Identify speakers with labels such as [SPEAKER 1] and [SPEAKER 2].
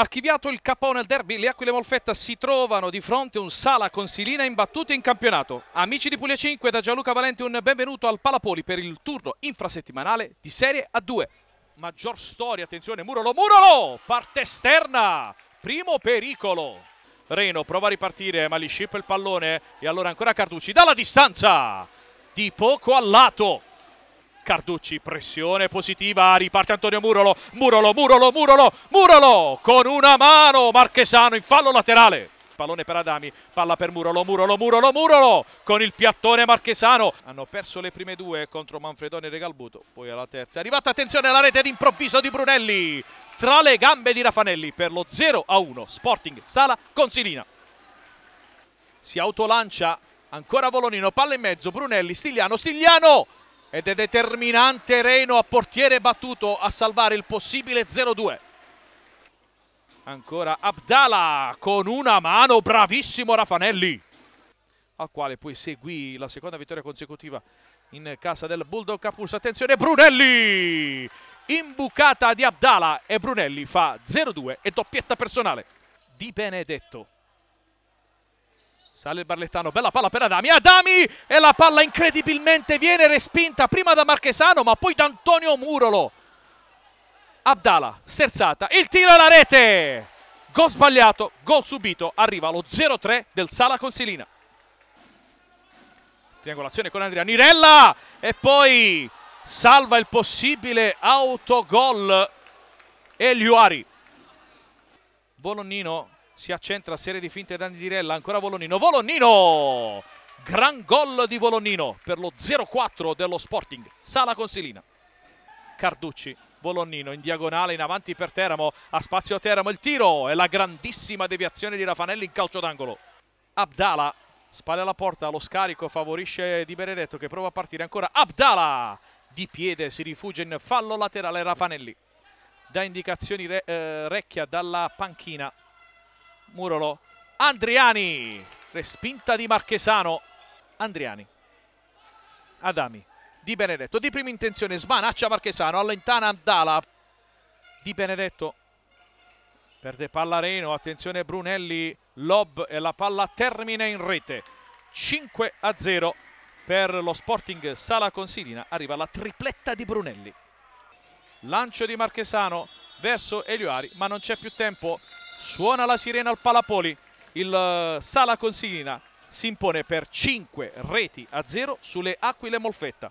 [SPEAKER 1] Archiviato il capone al derby, le Aquile Molfetta si trovano di fronte a un Sala con Silina imbattuto in campionato. Amici di Puglia 5, da Gianluca Valente un benvenuto al Palapoli per il turno infrasettimanale di Serie A2. Maggior storia, attenzione, Murolo, Murolo! Parte esterna, primo pericolo. Reno prova a ripartire, ma gli scippa il pallone e allora ancora Carducci dalla distanza, di poco al lato. Carducci, pressione positiva, riparte Antonio Murolo, Murolo, Murolo, Murolo, Murolo, con una mano Marchesano in fallo laterale pallone per Adami, palla per Murolo, Murolo, Murolo, Murolo con il piattone marchesano. Hanno perso le prime due contro Manfredone e Regalbuto, poi alla terza è arrivata attenzione alla rete d'improvviso di Brunelli tra le gambe di Raffanelli per lo 0 a 1 Sporting Sala Consilina. Si autolancia ancora Volonino, palla in mezzo, Brunelli, Stigliano, Stigliano! ed è determinante Reno a portiere battuto a salvare il possibile 0-2 ancora Abdala con una mano bravissimo Raffanelli al quale poi seguì la seconda vittoria consecutiva in casa del Bulldog Capus attenzione Brunelli imbucata di Abdala e Brunelli fa 0-2 e doppietta personale di Benedetto Sale il Barlettano, bella palla per Adami, Adami e la palla incredibilmente viene respinta prima da Marchesano ma poi da Antonio Murolo. Abdala, sterzata, il tiro alla rete! Gol sbagliato, gol subito, arriva lo 0-3 del Sala Consilina. Triangolazione con Andrea Nirella e poi salva il possibile autogol Eliuari. Bolognino si accentra serie di finte danni di Rella, ancora Volonino, Volonino! Gran gol di Volonino per lo 0-4 dello Sporting, Sala Consilina. Carducci, Volonnino in diagonale in avanti per Teramo, a spazio Teramo il tiro e la grandissima deviazione di Rafanelli in calcio d'angolo. Abdala, spalle alla porta, lo scarico favorisce Di Benedetto che prova a partire ancora. Abdala di piede si rifugia in fallo laterale Rafanelli. Da indicazioni re, eh, Recchia dalla panchina. Murolo, Andriani, respinta di Marchesano, Andriani, Adami, Di Benedetto, di prima intenzione smanaccia Marchesano, allontana Abdala, Di Benedetto, perde palla Reno, attenzione Brunelli, lob e la palla termina in rete, 5 a 0 per lo Sporting Sala Consilina, arriva la tripletta di Brunelli, lancio di Marchesano verso Elioari ma non c'è più tempo Suona la sirena al Palapoli. Il eh, Sala Consiglina si impone per 5 reti a 0 sulle Aquile Molfetta.